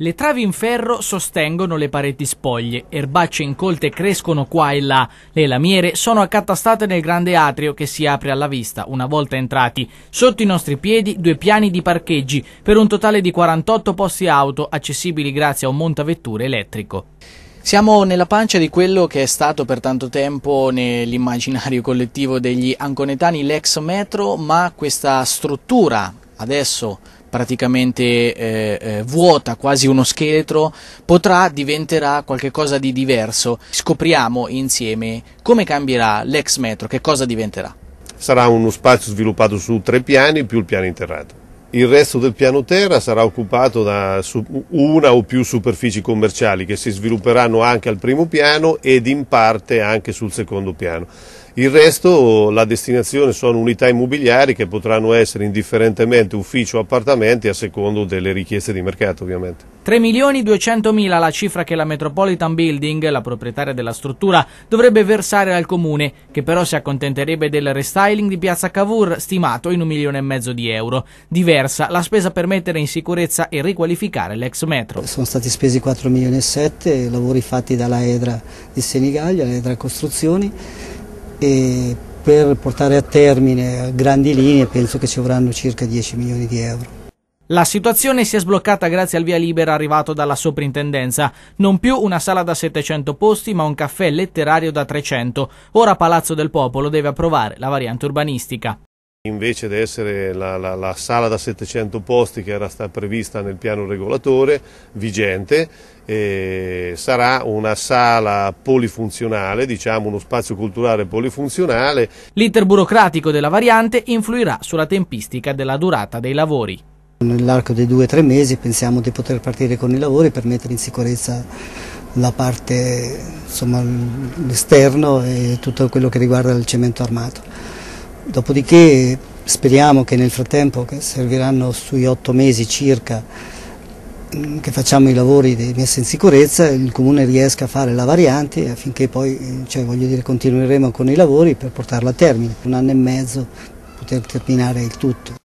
Le travi in ferro sostengono le pareti spoglie, erbacce incolte crescono qua e là, le lamiere sono accatastate nel grande atrio che si apre alla vista una volta entrati. Sotto i nostri piedi due piani di parcheggi per un totale di 48 posti auto accessibili grazie a un montavetture elettrico. Siamo nella pancia di quello che è stato per tanto tempo nell'immaginario collettivo degli anconetani l'ex metro, ma questa struttura adesso praticamente eh, eh, vuota, quasi uno scheletro, potrà diventerà qualcosa di diverso. Scopriamo insieme come cambierà l'ex metro, che cosa diventerà. Sarà uno spazio sviluppato su tre piani più il piano interrato. Il resto del piano terra sarà occupato da una o più superfici commerciali che si svilupperanno anche al primo piano ed in parte anche sul secondo piano. Il resto, la destinazione sono unità immobiliari che potranno essere indifferentemente ufficio o appartamenti a secondo delle richieste di mercato ovviamente. 3.200.000 la cifra che la Metropolitan Building, la proprietaria della struttura, dovrebbe versare al comune, che però si accontenterebbe del restyling di piazza Cavour stimato in un milione e mezzo di euro. Diversa la spesa per mettere in sicurezza e riqualificare l'ex metro. Sono stati spesi 4 milioni e 7, lavori fatti dalla Edra di Senigallia, la Costruzioni e per portare a termine grandi linee penso che ci vorranno circa 10 milioni di euro. La situazione si è sbloccata grazie al via libera arrivato dalla soprintendenza, non più una sala da 700 posti ma un caffè letterario da 300. Ora Palazzo del Popolo deve approvare la variante urbanistica. Invece di essere la, la, la sala da 700 posti che era stata prevista nel piano regolatore vigente, eh, sarà una sala polifunzionale, diciamo uno spazio culturale polifunzionale. L'iter burocratico della variante influirà sulla tempistica della durata dei lavori. Nell'arco dei due o tre mesi pensiamo di poter partire con i lavori per mettere in sicurezza la parte, l'esterno e tutto quello che riguarda il cemento armato. Dopodiché speriamo che nel frattempo, che serviranno sui otto mesi circa, mm, che facciamo i lavori di messa in sicurezza, il Comune riesca a fare la variante affinché poi cioè, dire, continueremo con i lavori per portarla a termine, un anno e mezzo poter terminare il tutto.